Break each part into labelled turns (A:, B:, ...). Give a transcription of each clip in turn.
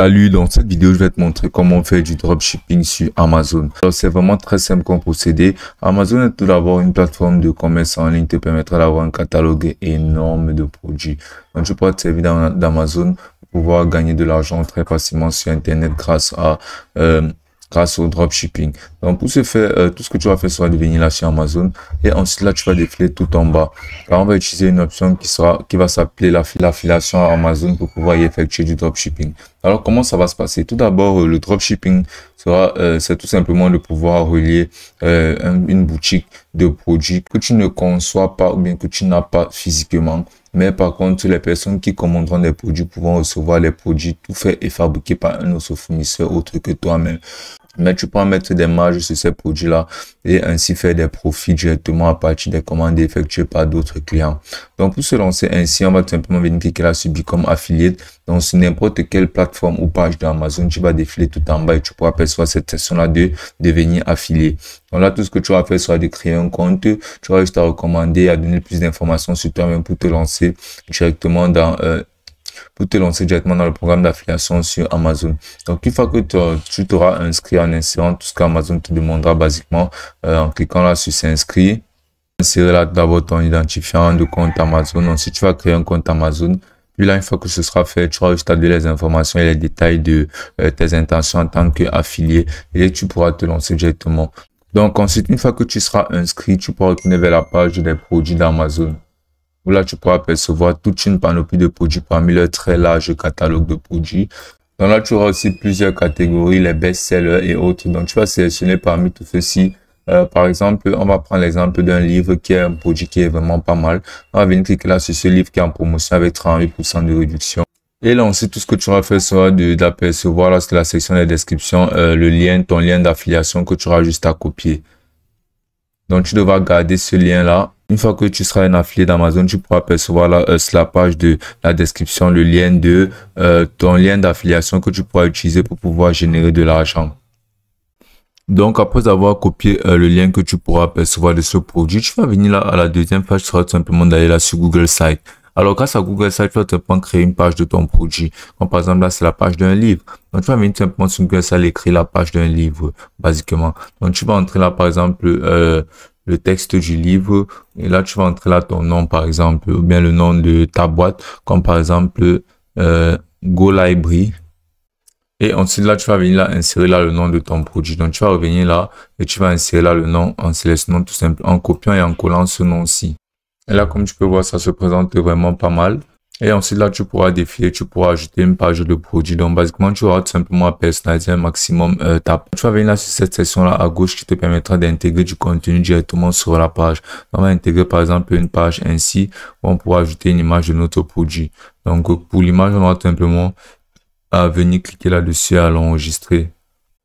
A: Salut, dans cette vidéo, je vais te montrer comment faire du dropshipping sur Amazon. Alors, c'est vraiment très simple comme procéder Amazon est tout d'abord une plateforme de commerce en ligne qui te permettra d'avoir un catalogue énorme de produits. Donc, tu pourras te servir d'Amazon pour pouvoir gagner de l'argent très facilement sur Internet grâce à euh, grâce au dropshipping. Donc pour ce faire, euh, tout ce que tu vas faire sera de venir là sur Amazon et ensuite là tu vas défiler tout en bas. Là on va utiliser une option qui sera qui va s'appeler l'affiliation Amazon pour pouvoir y effectuer du dropshipping. Alors comment ça va se passer Tout d'abord euh, le dropshipping euh, c'est tout simplement de pouvoir relier euh, une boutique de produits que tu ne conçois pas ou bien que tu n'as pas physiquement. Mais par contre, les personnes qui commanderont des produits pourront recevoir les produits tout faits et fabriqués par un autre fournisseur autre que toi-même. Mais tu peux mettre des marges sur ces produits-là et ainsi faire des profits directement à partir des commandes effectuées par d'autres clients. Donc, pour se lancer ainsi, on va tout simplement venir cliquer là sur Become Affiliate. Donc, sur n'importe quelle plateforme ou page d'Amazon, tu vas défiler tout en bas et tu pourras apercevoir cette session là de devenir affilié. Donc là, tout ce que tu vas faire sera de créer un compte. Tu vas juste à recommander, à donner plus d'informations sur toi-même pour te lancer directement dans euh, pour te lancer directement dans le programme d'affiliation sur Amazon. Donc, une fois que tu t'auras inscrit en insérant tout ce qu'Amazon te demandera basiquement euh, en cliquant là sur s'inscrire, insérer là d'abord ton identifiant de compte Amazon. si tu vas créer un compte Amazon. Puis là, une fois que ce sera fait, tu auras juste à donner les informations et les détails de euh, tes intentions en tant qu'affilié et tu pourras te lancer directement. Donc ensuite, une fois que tu seras inscrit, tu pourras retourner vers la page des produits d'Amazon là tu pourras apercevoir toute une panoplie de produits parmi le très large catalogue de produits. Donc là tu auras aussi plusieurs catégories, les best-sellers et autres. Donc tu vas sélectionner parmi tout ceci. Euh, par exemple, on va prendre l'exemple d'un livre qui est un produit qui est vraiment pas mal. On va venir cliquer là sur ce livre qui est en promotion avec 38% de réduction. Et là sait tout ce que tu auras fait. sera d'apercevoir lorsque la section des descriptions, euh, le lien, ton lien d'affiliation que tu auras juste à copier. Donc, tu devras garder ce lien-là une fois que tu seras un affilié d'Amazon, tu pourras percevoir la, euh, la page de la description le lien de euh, ton lien d'affiliation que tu pourras utiliser pour pouvoir générer de l'argent. Donc, après avoir copié euh, le lien que tu pourras apercevoir de ce produit, tu vas venir là à la deuxième page, tu seras simplement d'aller là sur Google Site. Alors, grâce à Google Site, tu vas simplement créer une page de ton produit. Comme par exemple, là, c'est la page d'un livre. Donc, tu vas venir simplement sur Google Site écrire la page d'un livre, basiquement. Donc, tu vas entrer là, par exemple, euh, le texte du livre. Et là, tu vas entrer là ton nom, par exemple, ou bien le nom de ta boîte, comme par exemple euh, Go Library. Et ensuite, là, tu vas venir là, insérer là le nom de ton produit. Donc, tu vas revenir là et tu vas insérer là le nom en sélectionnant tout simplement en copiant et en collant ce nom-ci. Et là, comme tu peux voir, ça se présente vraiment pas mal. Et ensuite, là, tu pourras défiler, tu pourras ajouter une page de produit. Donc, basiquement, tu vas tout simplement à personnaliser un maximum euh, ta page. Tu vas venir là sur cette section-là à gauche qui te permettra d'intégrer du contenu directement sur la page. On va intégrer, par exemple, une page ainsi où on pourra ajouter une image de notre produit. Donc, pour l'image, on va simplement à euh, venir cliquer là-dessus et à l'enregistrer.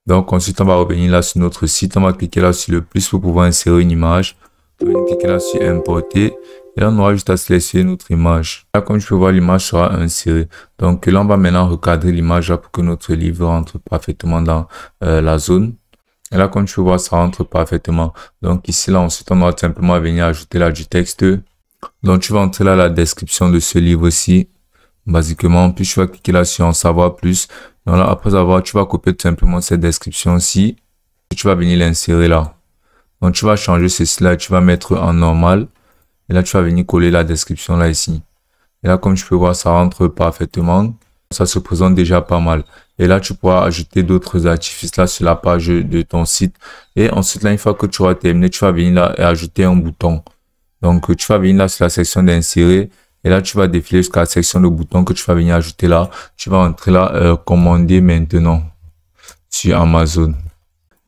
A: Donc, ensuite, on va revenir là sur notre site. On va cliquer là sur le plus pour pouvoir insérer une image. On va cliquer là sur importer et on aura juste à sélectionner notre image. Là, comme tu peux voir, l'image sera insérée. Donc là, on va maintenant recadrer l'image pour que notre livre rentre parfaitement dans euh, la zone. Et là, comme tu peux voir, ça rentre parfaitement. Donc ici, là, ensuite, on va simplement à venir ajouter là du texte. Donc tu vas entrer là la description de ce livre aussi, Basiquement, puis tu vas cliquer là sur en savoir plus. Donc là, après avoir, tu vas copier tout simplement cette description-ci. Tu vas venir l'insérer là. Donc tu vas changer ceci là, tu vas mettre en normal. Et là, tu vas venir coller la description là ici. Et là, comme tu peux voir, ça rentre parfaitement. Ça se présente déjà pas mal. Et là, tu pourras ajouter d'autres artifices là sur la page de ton site. Et ensuite, là, une fois que tu auras terminé, tu vas venir là et ajouter un bouton. Donc, tu vas venir là sur la section d'insérer. Et là, tu vas défiler jusqu'à la section de bouton que tu vas venir ajouter là. Tu vas entrer là, euh, commander maintenant sur Amazon.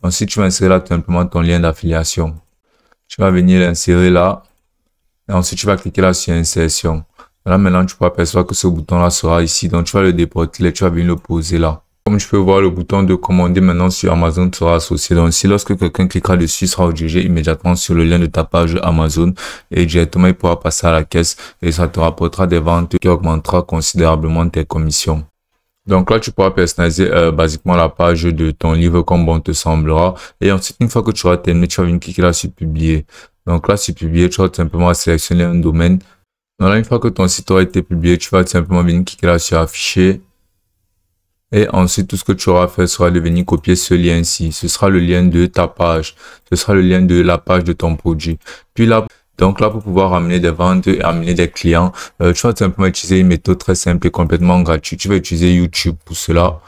A: Ensuite, tu vas insérer là tout simplement ton lien d'affiliation. Tu vas venir l'insérer là. Et ensuite, tu vas cliquer là sur insertion. Là, maintenant, tu peux apercevoir que ce bouton-là sera ici. Donc, tu vas le déporter, tu vas venir le poser là. Comme tu peux voir, le bouton de commander maintenant sur Amazon sera associé. Donc, si lorsque quelqu'un cliquera dessus, il sera redirigé immédiatement sur le lien de ta page Amazon et directement, il pourra passer à la caisse et ça te rapportera des ventes qui augmentera considérablement tes commissions. Donc là, tu pourras personnaliser euh, basiquement la page de ton livre comme bon te semblera. Et ensuite, une fois que tu auras terminé, tu vas venir cliquer là sur publier. Donc là, c'est publié, tu vas tout simplement sélectionner un domaine. Donc là, une fois que ton site aura été publié, tu vas simplement venir cliquer là sur afficher. Et ensuite, tout ce que tu auras fait sera de venir copier ce lien-ci. Ce sera le lien de ta page. Ce sera le lien de la page de ton produit. Puis là, donc là, pour pouvoir amener des ventes et amener des clients, euh, tu vas tout simplement utiliser une méthode très simple et complètement gratuite. Tu vas utiliser YouTube pour cela.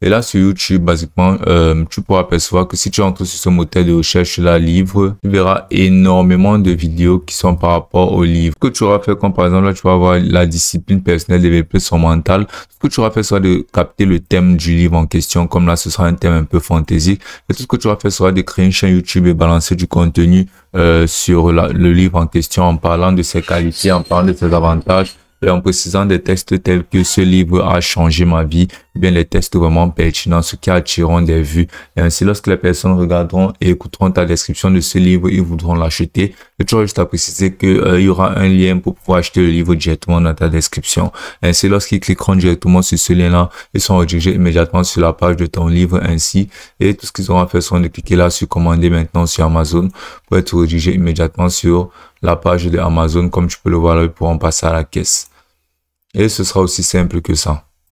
A: Et là, sur YouTube, basiquement, euh, tu pourras apercevoir que si tu entres sur ce moteur de recherche, là, livre, tu verras énormément de vidéos qui sont par rapport au livre. Ce que tu auras fait, comme par exemple, là, tu vas avoir la discipline personnelle, développer son mental. Ce que tu auras fait sera de capter le thème du livre en question. Comme là, ce sera un thème un peu fantaisique. Et tout ce que tu auras fait sera de créer une chaîne YouTube et balancer du contenu euh, sur le livre en question en parlant de ses qualités, en parlant de ses avantages et euh, en précisant des textes tels que ce livre a changé ma vie, bien les textes vraiment pertinents, ce qui attireront des vues. Et ainsi, lorsque les personnes regarderont et écouteront ta description de ce livre, ils voudront l'acheter. Et tu juste à préciser qu'il euh, y aura un lien pour pouvoir acheter le livre directement dans ta description. Ainsi, lorsqu'ils cliqueront directement sur ce lien-là, ils seront redirigés immédiatement sur la page de ton livre ainsi. Et tout ce qu'ils auront à faire, c'est de cliquer là sur commander maintenant sur Amazon pour être redirigé immédiatement sur la page de Amazon comme tu peux le voir là pour en passer à la caisse. Et ce sera aussi simple que ça.